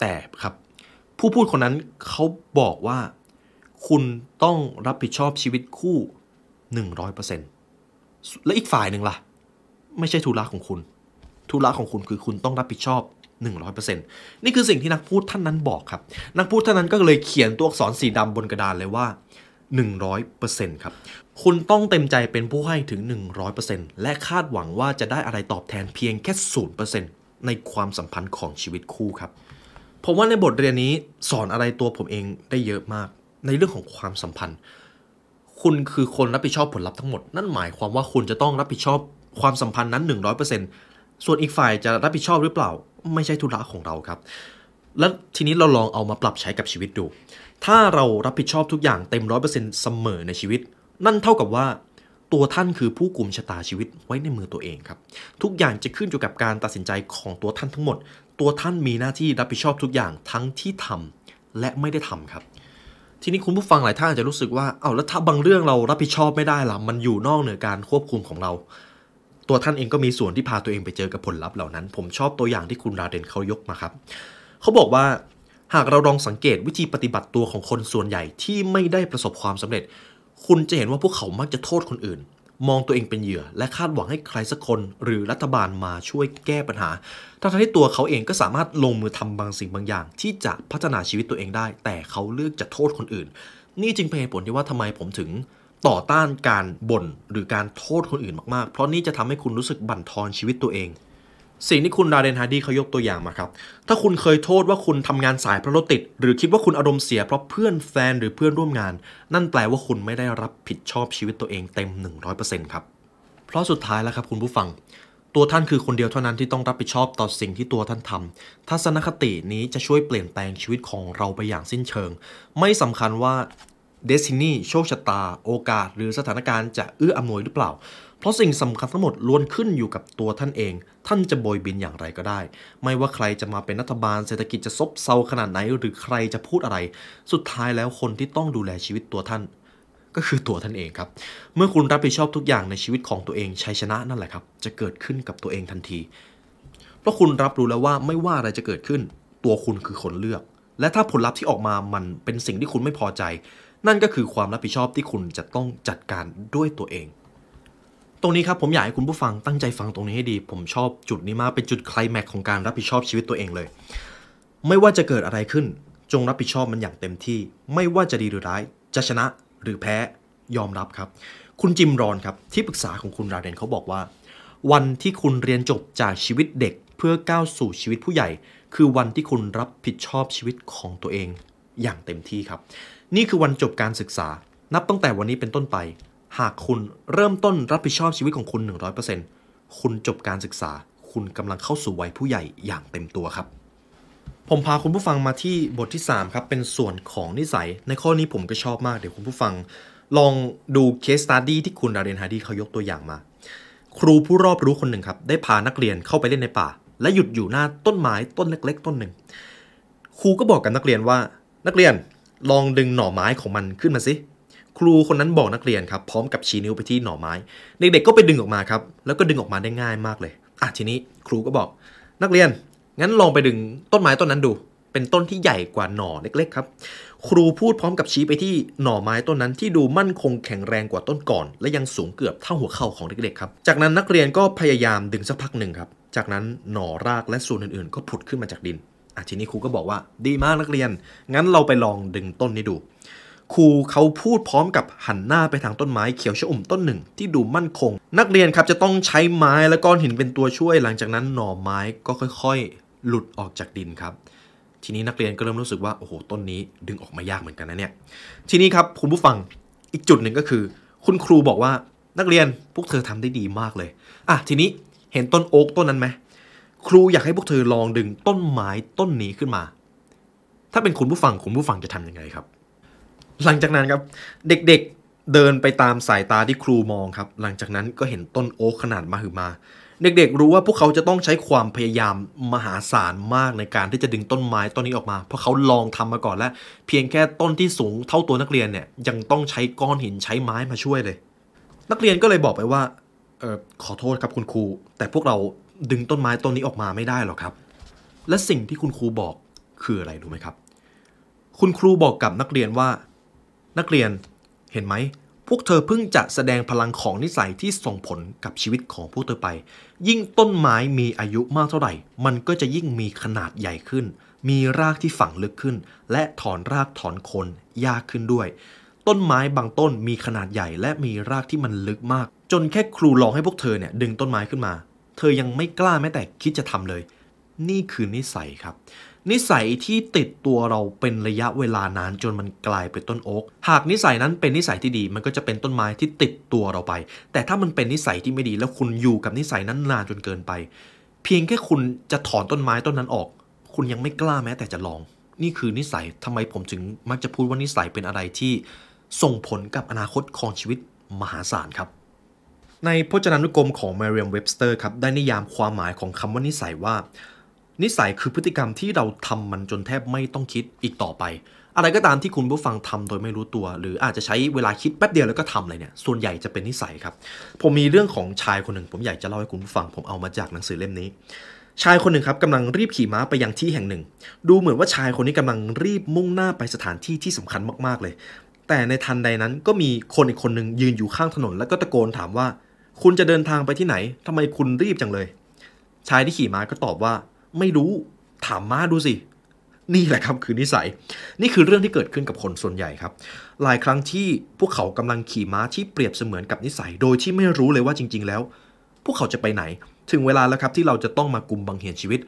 แต่ครับ ผู้พูดคนนั้นเขาบอกว่า คุณต้องรับผิดชอบชีวิตคู่ 100%และอีกฝ่ายหนึ่งล่ะ ไม่ใช่ธุระของคุณธุระของคุณคือคุณต้องรับผิดชอบ 100%นี่คือสิ่งที่นักพูดท่านนั้นบอกครับ นักพูดท่านนั้นก็เลยเขียนตัวอักษรสีดำบนกระดานเลยว่า100%ครับคุณต้องเต็มใจเป็นผู้ให้ถึง 100%และคาดหวังว่าจะได้อะไรตอบแทนเพียงแค่ 0%ในความสัมพันธ์ของชีวิตคู่ครับผมว่าในบทเรียนนี้สอนอะไรตัวผมเองได้เยอะมากในเรื่องของความสัมพันธ์ คุณคือคนรับผิดชอบผลลัพธ์ทั้งหมด นั่นหมายความว่าคุณจะต้องรับผิดชอบความสัมพันธ์นั้น 100%ส่วนอีกฝ่ายจะรับผิดชอบหรือเปล่า ไม่ใช่ธุระของเราครับ และทีนี้เราลองเอามาปรับใช้กับชีวิตดู ถ้าเรารับผิดชอบทุกอย่างเต็ม 100%เสมอในชีวิตนั่นเท่ากับว่าตัวท่านคือผู้กลุ่มชะตาชีวิตไว้ในมือตัวเองครับ ทุกอย่างจะขึ้นอยู่กับการตัดสินใจของตัวท่านทั้งหมด ตัวท่านมีหน้าที่รับผิดชอบทุกอย่างทั้งที่ทำและไม่ได้ทำครับ ทีนี้คุณผู้ฟังหลายท่านอาจจะรู้สึกว่าเอาแล้วถ้าบางเรื่องเรารับผิดชอบไม่ได้ล่ะมันอยู่นอกเหนือการควบคุมของเรา ตัวท่านเองก็มีส่วนที่พาตัวเองไปเจอกับผลลัพธ์เหล่านั้น ผมชอบตัวอย่างที่คุณราเดนเขายกมาครับเขาบอกว่าหากเราลองสังเกตวิธีปฏิบัติตัวของคนส่วนใหญ่ที่ไม่ได้ประสบความสำเร็จคุณจะเห็นว่าพวกเขามักจะโทษคนอื่น มองตัวเองเป็นเหยื่อ และคาดหวังให้ใครสักคน หรือรัฐบาลมาช่วยแก้ปัญหาทั้งที่ตัวเขาเองก็สามารถลงมือทำบางสิ่งบางอย่าง ที่จะพัฒนาชีวิตตัวเองได้ แต่เขาเลือกจะโทษคนอื่น นี่จึงเป็นเหตุผลที่ว่าทำไมผมถึง ต่อต้านการบ่น หรือการโทษคนอื่นมากๆ เพราะนี่จะทำให้คุณรู้สึกบั่นทอนชีวิตตัวเองสิ่งที่คุณดาเรนฮาร์ดีเขายกตัวอย่างมาครับ ถ้าคุณเคยโทษว่าคุณทำงานสายเพราะรถติด หรือคิดว่าคุณอารมณ์เสียเพราะเพื่อนแฟนหรือเพื่อนร่วมงาน นั่นแปลว่าคุณไม่ได้รับผิดชอบชีวิตตัวเองเต็ม 100%ครับ เพราะสุดท้ายแล้วครับคุณผู้ฟัง ตัวท่านคือคนเดียวเท่านั้นที่ต้องรับผิดชอบต่อสิ่งที่ตัวท่านทำทัศนคตินี้จะช่วยเปลี่ยนแปลงชีวิตของเราไปอย่างสิ้นเชิง ไม่สำคัญว่าเดซินีโชคชะตา โอกาส หรือสถานการณ์จะเอื้ออำนวยหรือเปล่าเพราะสิ่งสำคัญทั้งหมดล้วนขึ้นอยู่กับตัวท่านเอง ท่านจะโบยบินอย่างไรก็ได้ ไม่ว่าใครจะมาเป็นรัฐบาล เศรษฐกิจจะซบเซาขนาดไหน หรือใครจะพูดอะไร สุดท้ายแล้วคนที่ต้องดูแลชีวิตตัวท่าน ก็คือตัวท่านเองครับ เมื่อคุณรับผิดชอบทุกอย่างในชีวิตของตัวเอง ชัยชนะนั่นแหละครับ จะเกิดขึ้นกับตัวเองทันที เพราะคุณรับรู้แล้วว่าไม่ว่าอะไรจะเกิดขึ้น ตัวคุณคือคนเลือก และถ้าผลลัพธ์ที่ออกมา มันเป็นสิ่งที่คุณไม่พอใจ นั่นก็คือความรับผิดชอบที่คุณจะต้องจัดการด้วยตัวเองตรงนี้ครับผมอยากให้คุณผู้ฟังตั้งใจฟังตรงนี้ให้ดี ผมชอบจุดนี้มากเป็นจุดคลแม็กของการรับผิดชอบชีวิตตัวเองเลย ไม่ว่าจะเกิดอะไรขึ้น จงรับผิดชอบมันอย่างเต็มที่ ไม่ว่าจะดีหรือร้าย จะชนะหรือแพ้ยอมรับครับ คุณจิมรอนครับที่ปรึกษาของคุณราเดนเขาบอกว่า วันที่คุณเรียนจบจากชีวิตเด็กเพื่อก้าวสู่ชีวิตผู้ใหญ่ คือวันที่คุณรับผิดชอบชีวิตของตัวเองอย่างเต็มที่ครับ นี่คือวันจบการศึกษานับตั้งแต่วันนี้เป็นต้นไปหากคุณเริ่มต้นรับผิดชอบชีวิตของคุณ 100%คุณจบการศึกษา คุณกำลังเข้าสู่วัยผู้ใหญ่อย่างเต็มตัวครับ ผมพาคุณผู้ฟังมาที่บทที่3ครับ เป็นส่วนของนิสัย ในข้อนี้ผมก็ชอบมาก เดี๋ยวคุณผู้ฟัง ลองดูเคสตัดดี้ที่คุณดาเรนฮาร์ดีเขายกตัวอย่างมา ครูผู้รอบรู้คนหนึ่งครับ ได้พานักเรียนเข้าไปเล่นในป่า และหยุดอยู่หน้าต้นไม้ต้นเล็ก ๆ ต้นหนึ่งครูก็บอกกับนักเรียนว่า นักเรียนลองดึงหน่อไม้ของมันขึ้นมาสิเครูคนนั้นบอกนักเรียนครับพร้อมกับชี้นิ้วไปที่หน่อไม้ เด็กๆก็ไปดึงออกมาครับ แล้วก็ดึงออกมาได้ง่ายมากเลย อ่ะทีนี้ครูก็บอก นักเรียนงั้นลองไปดึงต้นไม้ต้นนั้นดู เป็นต้นที่ใหญ่กว่าหน่อเล็กๆครับครูพูดพร้อมกับชี้ไปที่หน่อไม้ต้นนั้นที่ดูมั่นคงแข็งแรงกว่าต้นก่อน และยังสูงเกือบเท่าหัวเข่าของเด็กๆครับจากนั้นนักเรียนก็พยายามดึงสักพักหนึ่งครับจากนั้นหน่อรากและส่วนอื่นๆก็ผุดขึ้นมาจากดินอ่ะทีนี้ครูก็บอกว่าดีมากนักเรียน งั้นเราไปลองดึงต้นนี้ดูครูเขาพูดพร้อมกับหันหน้าไปทางต้นไม้เขียวชอุ่มต้นหนึ่งที่ดูมั่นคง นักเรียนครับจะต้องใช้ไม้และก้อนหินเป็นตัวช่วย หลังจากนั้นหน่อไม้ก็ค่อย ๆ หลุดออกจากดินครับ ทีนี้นักเรียนก็เริ่มรู้สึกว่าโอ้โหต้นนี้ดึงออกมายากเหมือนกันนะเนี่ย ทีนี้ครับคุณผู้ฟังอีกจุดหนึ่งก็คือ คุณครูบอกว่านักเรียนพวกเธอทำได้ดีมากเลยอ่ะทีนี้เห็นต้นโอ๊กต้นนั้นไหมครูอยากให้พวกเธอลองดึงต้นไม้ต้นนี้ขึ้นมา ถ้าเป็นคุณผู้ฟังคุณผู้ฟังจะทํำยังไงครับหลังจากนั้นครับเด็กๆเดินไปตามสายตาที่ครูมองครับ หลังจากนั้นก็เห็นต้นโอ๊กขนาดมหึมา เด็กๆ รู้ว่าพวกเขาจะต้องใช้ความพยายามมหาศาลมากในการที่จะดึงต้นไม้ต้นนี้ออกมา เพราะ เขาลองทำมาก่อนแล้ว เพียงแค่ต้นที่สูงเท่าตัวนักเรียนเนี่ยยังต้องใช้ก้อนหินใช้ไม้มาช่วยเลย นักเรียนก็เลยบอกไปว่าเออขอโทษครับคุณครู แต่พวกเราดึงต้นไม้ต้นนี้ออกมาไม่ได้หรอกครับ และสิ่งที่คุณครูบอกคืออะไรรู้ไหมครับ คุณครูบอกกับนักเรียนว่านักเรียน เห็นไหม พวกเธอเพิ่งจะแสดงพลังของนิสัยที่ส่งผลกับชีวิตของพวกเธอไป ยิ่งต้นไม้มีอายุมากเท่าไหร่ มันก็จะยิ่งมีขนาดใหญ่ขึ้น มีรากที่ฝังลึกขึ้น และถอนรากถอนคนยากขึ้นด้วย ต้นไม้บางต้นมีขนาดใหญ่และมีรากที่มันลึกมาก จนแค่ครูลองให้พวกเธอเนี่ยดึงต้นไม้ขึ้นมา เธอยังไม่กล้าแม้แต่คิดจะทำเลย นี่คือนิสัยครับนิสัยที่ติดตัวเราเป็นระยะเวลานานจนมันกลายเป็นต้นโอ๊ก หากนิสัยนั้นเป็นนิสัยที่ดีมันก็จะเป็นต้นไม้ที่ติดตัวเราไป แต่ถ้ามันเป็นนิสัยที่ไม่ดีแล้วคุณอยู่กับนิสัยนั้นนานจนเกินไป เพียงแค่คุณจะถอนต้นไม้ต้นนั้นออก คุณยังไม่กล้าแม้แต่จะลอง นี่คือนิสัยทำไมผมถึงมักจะพูดว่านิสัยเป็นอะไรที่ ส่งผลกับอนาคตของชีวิตมหาศาลครับ ในพจนานุกรมของ Merriam-Webster ครับได้นิยามความหมายของคำว่านิสัยว่านิสัยคือพฤติกรรมที่เราทำมันจนแทบไม่ต้องคิดอีกต่อไป อะไรก็ตามที่คุณผู้ฟังทำโดยไม่รู้ตัว หรืออาจจะใช้เวลาคิดแป๊บเดียวแล้วก็ทำเลยเนี่ย ส่วนใหญ่จะเป็นนิสัยครับ ผมมีเรื่องของชายคนหนึ่งผมอยากจะเล่าให้คุณผู้ฟังผมเอามาจากหนังสือเล่มนี้ ชายคนหนึ่งครับกำลังรีบขี่ม้าไปยังที่แห่งหนึ่ง ดูเหมือนว่าชายคนนี้กำลังรีบมุ่งหน้าไปสถานที่ที่สำคัญมากๆเลย แต่ในทันใดนั้นก็มีคนอีกคนหนึ่งยืนอยู่ข้างถนน แล้วก็ตะโกนถามว่า คุณจะเดินทางไปที่ไหน ทำไมคุณรีบจังเลย ชายที่ขี่ม้าก็ตอบว่าไม่รู้ถามม้าดูสิ นี่แหละครับคือนิสัย นี่คือเรื่องที่เกิดขึ้นกับคนส่วนใหญ่ครับ หลายครั้งที่พวกเขากำลังขี่ม้าที่เปรียบเสมือนกับนิสัยโดยที่ไม่รู้เลยว่าจริงๆ แล้ว พวกเขาจะไปไหน ถึงเวลาแล้วครับที่เราจะต้องมากุมบังเหียนชีวิต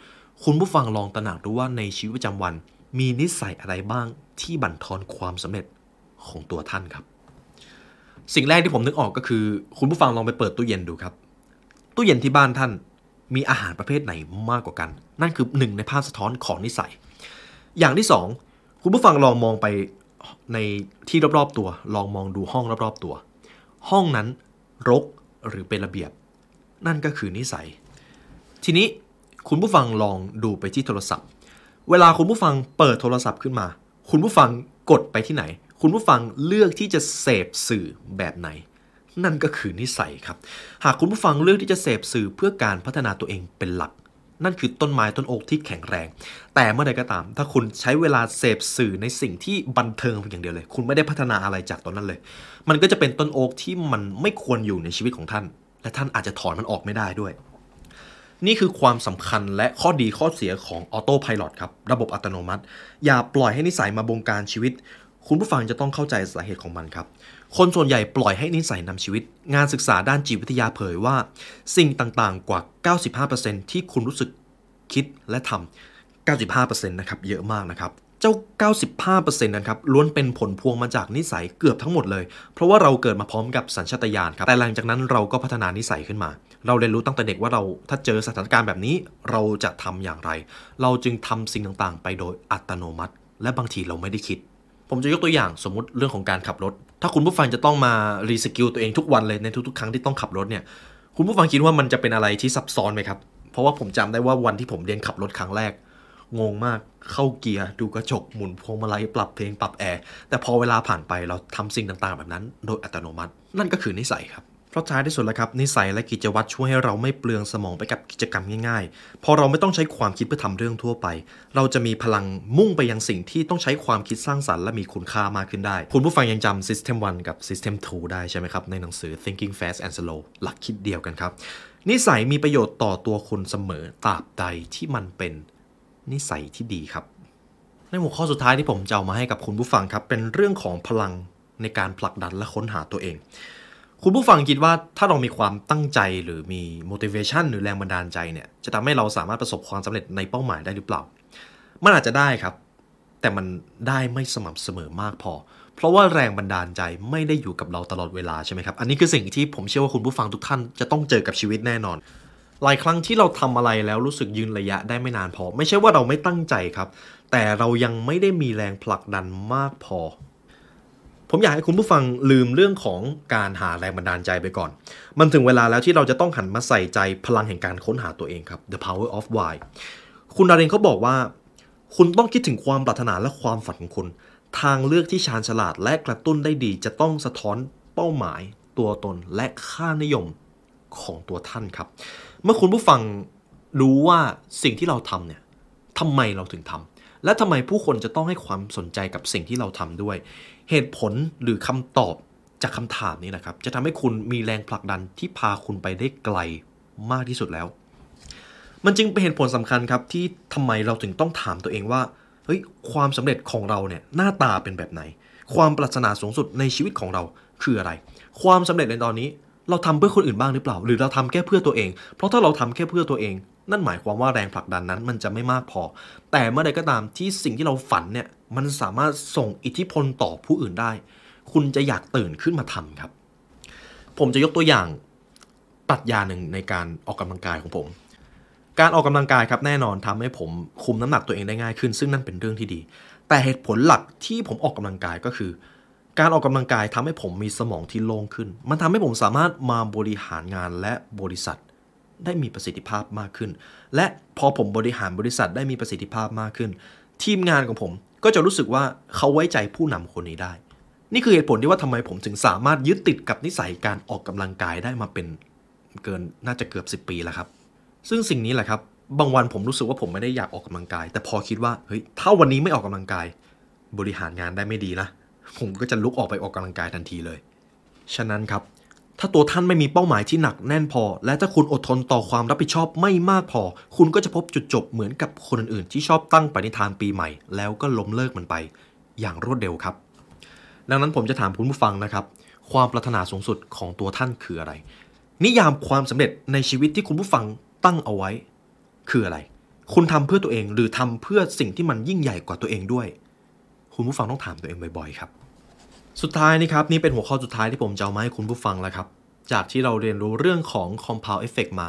คุณผู้ฟังลองตระหนักดูว่าในชีวิตประจำวัน มีนิสัยอะไรบ้างที่บั่นทอนความสำเร็จของตัวท่านครับ สิ่งแรกที่ผมนึกออกก็คือ คุณผู้ฟังลองไปเปิดตู้เย็นดูครับตู้เย็นที่บ้านท่านมีอาหารประเภทไหนมากกว่ากัน นั่นคือหนึ่งในภาพสะท้อนของนิสัย อย่างที่สองคุณผู้ฟังลองมองไปในที่รอบๆตัว ลองมองดูห้องรอบๆตัว ห้องนั้นรกหรือเป็นระเบียบ นั่นก็คือนิสัย ทีนี้คุณผู้ฟังลองดูไปที่โทรศัพท์ เวลาคุณผู้ฟังเปิดโทรศัพท์ขึ้นมา คุณผู้ฟังกดไปที่ไหน คุณผู้ฟังเลือกที่จะเสพสื่อแบบไหนนั่นก็คือนิสัยครับ หากคุณผู้ฟังเลือกที่จะเสพสื่อเพื่อการพัฒนาตัวเองเป็นหลัก นั่นคือต้นไม้ต้นโอกที่แข็งแรง แต่เมื่อใดก็ตาม ถ้าคุณใช้เวลาเสพสื่อในสิ่งที่บันเทิงเพียงอย่างเดียวเลย คุณไม่ได้พัฒนาอะไรจากตอนนั้นเลย มันก็จะเป็นต้นโอกที่มันไม่ควรอยู่ในชีวิตของท่าน และท่านอาจจะถอนมันออกไม่ได้ด้วย นี่คือความสำคัญและข้อดีข้อเสียของออโต้พายロครับระบบอัตโนมัติ อย่าปล่อยให้นิสัยมาบงการชีวิต คุณผู้ฟังจะต้องเข้าใจสาเหตุของมันครับคนส่วนใหญ่ปล่อยให้นิสัยนำชีวิต งานศึกษาด้านจิตวิทยาเผยว่า สิ่งต่างๆกว่า 95%ที่คุณรู้สึกคิดและทำ 95%นะครับเยอะมากนะครับเจ้า 95%นั้นครับล้วนเป็นผลพวงมาจากนิสัยเกือบทั้งหมดเลย เพราะว่าเราเกิดมาพร้อมกับสัญชาตญาณครับแต่หลังจากนั้นเราก็พัฒนานิสัยขึ้นมา เราเรียนรู้ตั้งแต่เด็กว่าเราถ้าเจอสถานการณ์แบบนี้เราจะทำอย่างไร เราจึงทำสิ่งต่างๆ ไปโดยอัตโนมัติ และบางทีเราไม่ได้คิดผมจะยกตัวอย่างสมมติเรื่องของการขับรถ ถ้าคุณผู้ฟังจะต้องมารีสกิลตัวเองทุกวันเลยในทุกๆ ครั้งที่ต้องขับรถเนี่ยคุณผู้ฟังคิดว่ามันจะเป็นอะไรที่ซับซ้อนไหมครับ เพราะว่าผมจำได้ว่าวันที่ผมเรียนขับรถครั้งแรก งงมากเข้าเกียร์ดูกระจกหมุนพวงมาลัยปรับเพลงปรับแอร์แต่พอเวลาผ่านไปเราทำสิ่งต่างๆ แบบนั้น โดยอัตโนมัติ นั่นก็คือนิสัยครับเพราะท้ายที่สุดแล้วครับนิสัยและกิจวัตรช่วยให้เราไม่เปลืองสมองไปกับกิจกรรมง่ายๆ พอเราไม่ต้องใช้ความคิดเพื่อทำเรื่องทั่วไป เราจะมีพลังมุ่งไปยังสิ่งที่ต้องใช้ความคิดสร้างสรรค์และมีคุณค่ามากขึ้นได้ คุณผู้ฟังยังจำ System 1 กับ System 2 ได้ใช่ไหมครับ ในหนังสือ Thinking Fast and Slow หลักคิดเดียวกันครับ นิสัยมีประโยชน์ต่อตัวคุณเสมอตราบใดที่มันเป็นนิสัยที่ดีครับ ในหัวข้อสุดท้ายที่ผมจะเอามาให้กับคุณผู้ฟังครับเป็นเรื่องของพลังในการผลักดันและค้นหาตัวเองคุณผู้ฟังคิดว่าถ้าเรามีความตั้งใจหรือมี motivation หรือแรงบันดาลใจเนี่ย จะทำให้เราสามารถประสบความสำเร็จในเป้าหมายได้หรือเปล่ามันอาจจะได้ครับ แต่มันได้ไม่สม่ำเสมอมากพอ เพราะว่าแรงบันดาลใจไม่ได้อยู่กับเราตลอดเวลาใช่ไหมครับอันนี้คือสิ่งที่ผมเชื่อว่าคุณผู้ฟังทุกท่านจะต้องเจอกับชีวิตแน่นอน หลายครั้งที่เราทำอะไรแล้วรู้สึกยืนระยะได้ไม่นานพอ ไม่ใช่ว่าเราไม่ตั้งใจครับแต่เรายังไม่ได้มีแรงผลักดันมากพอผมอยากให้คุณผู้ฟังลืมเรื่องของการหาแรงบันดาลใจไปก่อน มันถึงเวลาแล้วที่เราจะต้องหันมาใส่ใจพลังแห่งการค้นหาตัวเองครับ The Power of Why คุณดารินเขาบอกว่า คุณต้องคิดถึงความปรารถนาและความฝันของคุณ ทางเลือกที่ชาญฉลาดและกระตุ้นได้ดี จะต้องสะท้อนเป้าหมายตัวตนและค่านิยมของตัวท่านครับ เมื่อคุณผู้ฟังรู้ว่าสิ่งที่เราทำเนี่ยทำไมเราถึงทำและทำไมผู้คนจะต้องให้ความสนใจกับสิ่งที่เราทำด้วย เหตุผลหรือคำตอบจากคำถามนี้นะครับจะทำให้คุณมีแรงผลักดันที่พาคุณไปได้ไกลมากที่สุดแล้ว มันจึงเป็นเหตุผลสำคัญครับที่ทำไมเราถึงต้องถามตัวเองว่าเฮ้ยความสำเร็จของเราเนี่ยหน้าตาเป็นแบบไหน ความปรารถนาสูงสุดในชีวิตของเราคืออะไร ความสำเร็จในตอนนี้ เราทำเพื่อคนอื่นบ้างหรือเปล่าหรือเราทำแค่เพื่อตัวเอง เพราะถ้าเราทำแค่เพื่อตัวเองนั่นหมายความว่าแรงผลักดันนั้นมันจะไม่มากพอ แต่เมื่อใดก็ตามที่สิ่งที่เราฝันเนี่ยมันสามารถส่งอิทธิพลต่อผู้อื่นได้ คุณจะอยากตื่นขึ้นมาทำครับ ผมจะยกตัวอย่างปรัชญาหนึ่งในการออกกำลังกายของผม การออกกำลังกายครับแน่นอนทำให้ผมคุมน้ำหนักตัวเองได้ง่ายขึ้น ซึ่งนั่นเป็นเรื่องที่ดี แต่เหตุผลหลักที่ผมออกกำลังกายก็คือ การออกกำลังกายทำให้ผมมีสมองที่โล่งขึ้น มันทำให้ผมสามารถมาบริหารงานและบริษัทได้มีประสิทธิภาพมากขึ้น และพอผมบริหารบริษัทได้มีประสิทธิภาพมากขึ้น ทีมงานของผมก็จะรู้สึกว่าเขาไว้ใจผู้นำคนนี้ได้ นี่คือเหตุผลที่ว่าทำไมผมถึงสามารถยึดติดกับนิสัยการออกกำลังกายได้มาเป็น เกินน่าจะเกือบ 10 ปีแล้วครับ ซึ่งสิ่งนี้แหละครับ บางวันผมรู้สึกว่าผมไม่ได้อยากออกกำลังกาย แต่พอคิดว่าเฮ้ยถ้าวันนี้ไม่ออกกำลังกาย บริหารงานได้ไม่ดีนะผมก็จะลุกออกไปออกกำลังกายทันทีเลย ฉะนั้นครับถ้าตัวท่านไม่มีเป้าหมายที่หนักแน่นพอ และถ้าคุณอดทนต่อความรับผิดชอบไม่มากพอ คุณก็จะพบจุดจบเหมือนกับคนอื่นๆที่ชอบตั้งปณิธานปีใหม่ แล้วก็ล้มเลิกมันไปอย่างรวดเร็วครับ ดังนั้นผมจะถามคุณผู้ฟังนะครับ ความปรารถนาสูงสุดของตัวท่านคืออะไร นิยามความสำเร็จในชีวิตที่คุณผู้ฟังตั้งเอาไว้ คืออะไร คุณทำเพื่อตัวเองหรือทำเพื่อสิ่งที่มันยิ่งใหญ่กว่าตัวเองด้วย คุณผู้ฟังต้องถามตัวเองบ่อยๆครับสุดท้ายนี่ครับ นี่เป็นหัวข้อสุดท้ายที่ผมจะเอามาให้คุณผู้ฟังแล้วครับ จากที่เราเรียนรู้เรื่องของ compound effect มา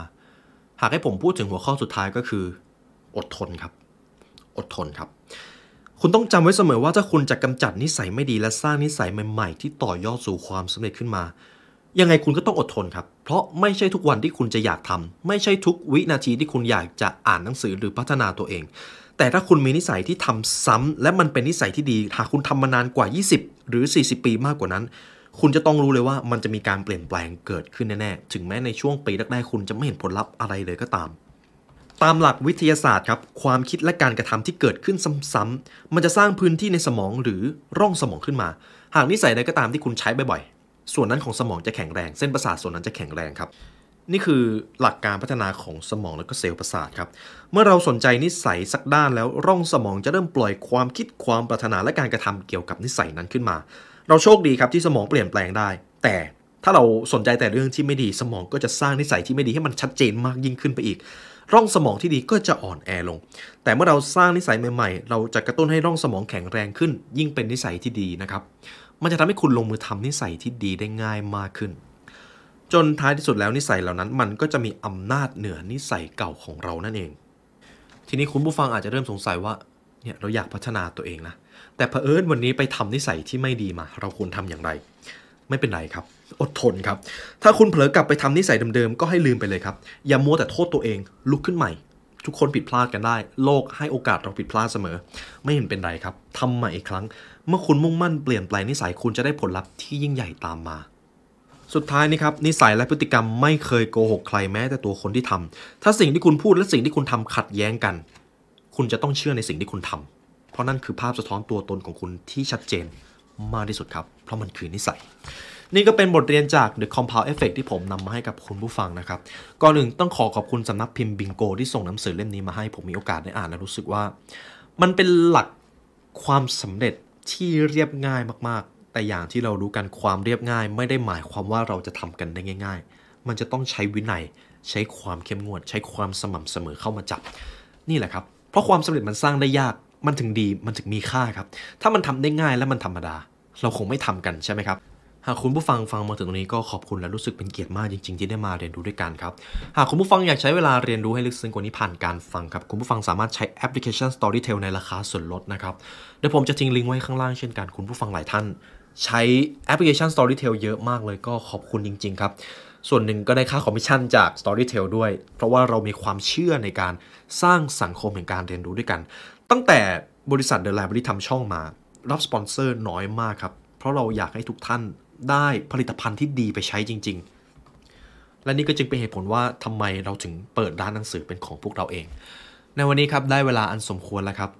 หากให้ผมพูดถึงหัวข้อสุดท้ายก็คือ อดทนครับอดทนครับคุณต้องจำไว้เสมอว่าถ้าคุณจะกำจัดนิสัยไม่ดีและสร้างนิสัยใหม่ ๆ ที่ต่อยอดสู่ความสำเร็จขึ้นมา ยังไงคุณก็ต้องอดทนครับ เพราะไม่ใช่ทุกวันที่คุณจะอยากทำ ไม่ใช่ทุกวินาทีที่คุณอยากจะอ่านหนังสือหรือพัฒนาตัวเอง แต่ถ้าคุณมีนิสัยที่ทำซ้ำ และมันเป็นนิสัยที่ดีหากคุณทำมานานกว่า 20หรือ 40 ปีมากกว่านั้น คุณจะต้องรู้เลยว่ามันจะมีการเปลี่ยนแปลงเกิดขึ้นแน่ ๆ ถึงแม้ในช่วงปีแรกๆ คุณจะไม่เห็นผลลัพธ์อะไรเลยก็ตาม ตามหลักวิทยาศาสตร์ครับ ความคิดและการกระทำที่เกิดขึ้นซ้ำๆ มันจะสร้างพื้นที่ในสมองหรือร่องสมองขึ้นมา หากนิสัยใดก็ตามที่คุณใช้บ่อย ๆ ส่วนนั้นของสมองจะแข็งแรง เส้นประสาทส่วนนั้นจะแข็งแรงครับนี่คือหลักการพัฒนาของสมองและก็เซลล์ประสาทครับ เมื่อเราสนใจนิสัยสักด้านแล้วร่องสมองจะเริ่มปล่อยความคิดความปรารถนาและการกระทำเกี่ยวกับนิสัยนั้นขึ้นมา เราโชคดีครับที่สมองเปลี่ยนแปลงได้ แต่ถ้าเราสนใจแต่เรื่องที่ไม่ดีสมองก็จะสร้างนิสัยที่ไม่ดีให้มันชัดเจนมากยิ่งขึ้นไปอีก ร่องสมองที่ดีก็จะอ่อนแอลง แต่เมื่อเราสร้างนิสัยใหม่ๆ เราจะกระตุ้นให้ร่องสมองแข็งแรงขึ้นยิ่งเป็นนิสัยที่ดีนะครับมันจะทำให้คุณลงมือทำนิสัยที่ดีได้ง่ายมากขึ้นจนท้ายที่สุดแล้วนิสัยเหล่านั้น มันก็จะมีอำนาจเหนือนิสัยเก่าของเรานั่นเอง ทีนี้คุณผู้ฟังอาจจะเริ่มสงสัยว่า เนี่ยเราอยากพัฒนาตัวเองนะ แต่เผอิญวันนี้ไปทำนิสัยที่ไม่ดีมา เราควรทำอย่างไร ไม่เป็นไรครับ อดทนครับ ถ้าคุณเผลอกลับไปทำนิสัยเดิมๆ ก็ให้ลืมไปเลยครับ อย่ามัวแต่โทษตัวเอง ลุกขึ้นใหม่ ทุกคนผิดพลาดกันได้ โลกให้โอกาสเราผิดพลาดเสมอ ไม่เห็นเป็นไรครับทำใหม่อีกครั้ง เมื่อคุณมุ่งมั่นเปลี่ยนแปลงนิสัยคุณจะได้ผลลัพธ์ที่ยิ่งใหญ่ตามมาสุดท้ายนี่ครับ นิสัยและพฤติกรรมไม่เคยโกหกใครแม้แต่ตัวคนที่ทำ ถ้าสิ่งที่คุณพูดและสิ่งที่คุณทำขัดแย้งกัน คุณจะต้องเชื่อในสิ่งที่คุณทำ เพราะนั่นคือภาพสะท้อนตัวตนของคุณที่ชัดเจนมากที่สุดครับ เพราะมันคือนิสัย นี่ก็เป็นบทเรียนจาก The Compound Effect ที่ผมนำมาให้กับคุณผู้ฟังนะครับก่อนอื่นต้องขอขอบคุณสำนักพิมพ์บิงโก ที่ส่งหนังสือเล่มนี้มาให้ผมมีโอกาสได้อ่านและรู้สึกว่า มันเป็นหลักความสำเร็จที่เรียบง่ายมากแต่อย่างที่เรารู้กันความเรียบง่าย ไม่ได้หมายความว่าเราจะทำกันได้ง่ายๆ มันจะต้องใช้วินัยใช้ความเข้มงวด ใช้ความสม่ำเสมอเข้ามาจับ นี่แหละครับ เพราะความสำเร็จมันสร้างได้ยากมันถึงดีมันถึงมีค่าครับ ถ้ามันทำได้ง่ายและมันธรรมดา เราคงไม่ทำกันใช่ไหมครับ หากคุณผู้ฟังฟังมาถึงตรงนี้ก็ขอบคุณและรู้สึกเป็นเกียรติมากจริงๆที่ได้มาเรียนรู้ด้วยกันครับหากคุณผู้ฟังอยากใช้เวลาเรียนรู้ให้ลึกซึ้งกว่านี้ผ่านการฟังครับ คุณผู้ฟังสามารถใช้แอปพลิเคชัน Storytel ในราคาส่วนลดนะครับเดี๋ยวผมจะทิ้งลิงก์ไว้ข้างล่างเช่นกัน คุณผู้ฟังหลายท่านใช้แอปพลิเคชัน Storytel เยอะมากเลยก็ขอบคุณจริง ๆ ครับ ส่วนหนึ่งก็ได้ค่าคอมมิชชั่นจาก Storytel ด้วย เพราะว่าเรามีความเชื่อในการสร้างสังคมแห่งการเรียนรู้ด้วยกัน ตั้งแต่บริษัท The Library ทำช่องมา รับสปอนเซอร์น้อยมากครับ เพราะเราอยากให้ทุกท่านได้ผลิตภัณฑ์ที่ดีไปใช้จริง ๆ และนี่ก็จึงเป็นเหตุผลว่าทำไมเราถึงเปิดร้านหนังสือเป็นของพวกเราเอง ในวันนี้ครับได้เวลาอันสมควรแล้วครับ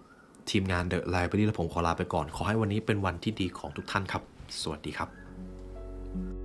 ทีม งาน The Library และผม ขอ ลาไปก่อน ขอ ให้วันนี้เป็นวันที่ดีของทุกท่านครับ สวัสดีครับ